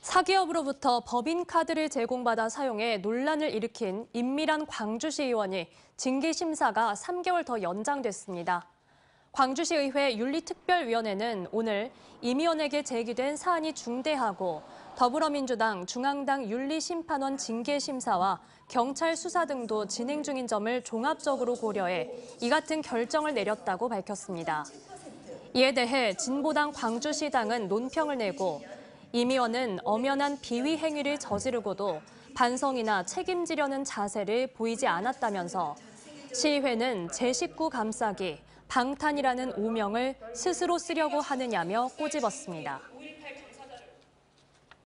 사기업으로부터 법인카드를 제공받아 사용해 논란을 일으킨 임미란 광주시 의원이 징계 심사가 3개월 더 연장됐습니다. 광주시의회 윤리특별위원회는 오늘 임 의원에게 제기된 사안이 중대하고 더불어민주당 중앙당 윤리심판원 징계심사와 경찰 수사 등도 진행 중인 점을 종합적으로 고려해 이 같은 결정을 내렸다고 밝혔습니다. 이에 대해 진보당 광주시당은 논평을 내고 임 의원은 엄연한 비위 행위를 저지르고도 반성이나 책임지려는 자세를 보이지 않았다면서 시의회는 제 식구 감싸기, 방탄이라는 오명을 스스로 쓰려고 하느냐며 꼬집었습니다.